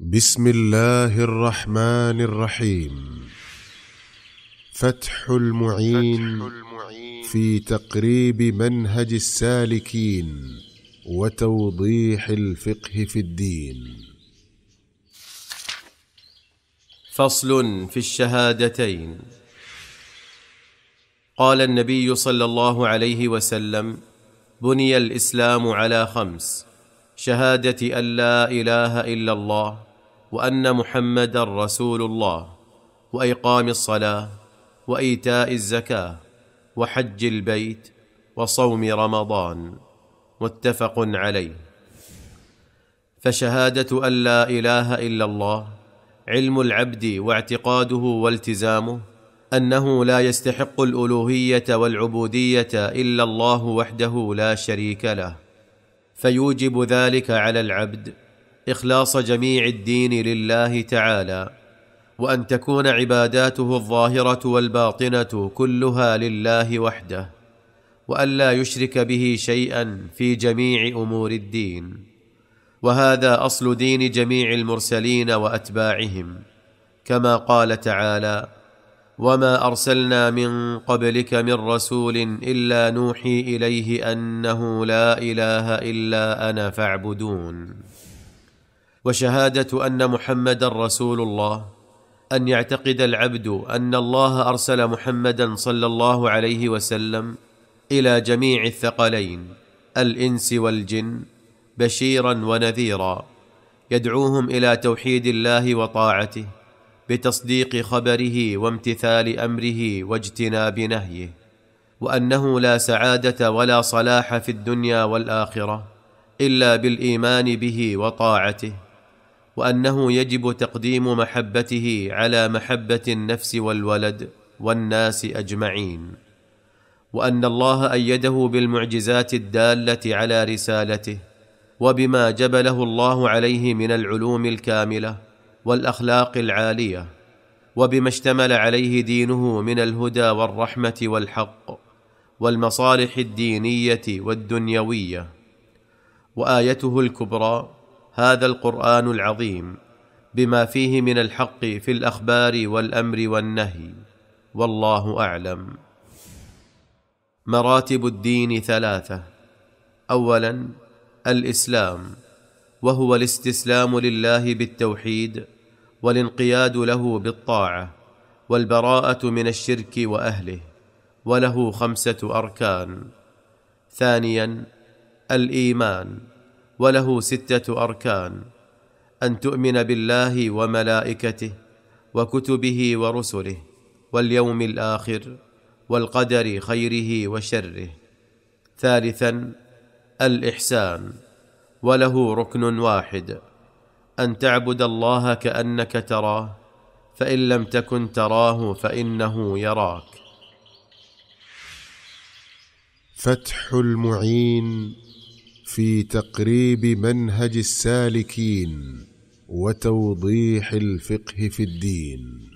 بسم الله الرحمن الرحيم فتح المعين, في تقريب منهج السالكين وتوضيح الفقه في الدين فصل في الشهادتين قال النبي صلى الله عليه وسلم بني الاسلام على خمس شهاده ان لا اله الا الله وان محمدا رسول الله واقام الصلاه وايتاء الزكاه وحج البيت وصوم رمضان متفق عليه فشهاده ان لا اله الا الله علم العبد واعتقاده والتزامه انه لا يستحق الالوهيه والعبوديه الا الله وحده لا شريك له فيوجب ذلك على العبد اخلاص جميع الدين لله تعالى وان تكون عباداته الظاهره والباطنه كلها لله وحده وان لا يشرك به شيئا في جميع امور الدين وهذا اصل دين جميع المرسلين واتباعهم كما قال تعالى وما ارسلنا من قبلك من رسول الا نوحي اليه انه لا اله الا انا فاعبدون وشهاده ان محمدا رسول الله ان يعتقد العبد ان الله ارسل محمدا صلى الله عليه وسلم الى جميع الثقلين الانس والجن بشيرا ونذيرا يدعوهم الى توحيد الله وطاعته بتصديق خبره وامتثال امره واجتناب نهيه وانه لا سعاده ولا صلاح في الدنيا والاخره الا بالايمان به وطاعته وانه يجب تقديم محبته على محبه النفس والولد والناس اجمعين وان الله ايده بالمعجزات الداله على رسالته وبما جبله الله عليه من العلوم الكامله والاخلاق العاليه وبما اشتمل عليه دينه من الهدى والرحمه والحق والمصالح الدينيه والدنيويه وايته الكبرى هذا القران العظيم بما فيه من الحق في الاخبار والامر والنهي والله اعلم مراتب الدين ثلاثه اولا الاسلام وهو الاستسلام لله بالتوحيد والانقياد له بالطاعه والبراءه من الشرك واهله وله خمسه اركان ثانيا الايمان وله سته اركان ان تؤمن بالله وملائكته وكتبه ورسله واليوم الاخر والقدر خيره وشره ثالثا الاحسان وله ركن واحد ان تعبد الله كانك تراه فان لم تكن تراه فانه يراك فتح المعين في تقريب منهج السالكين وتوضيح الفقه في الدين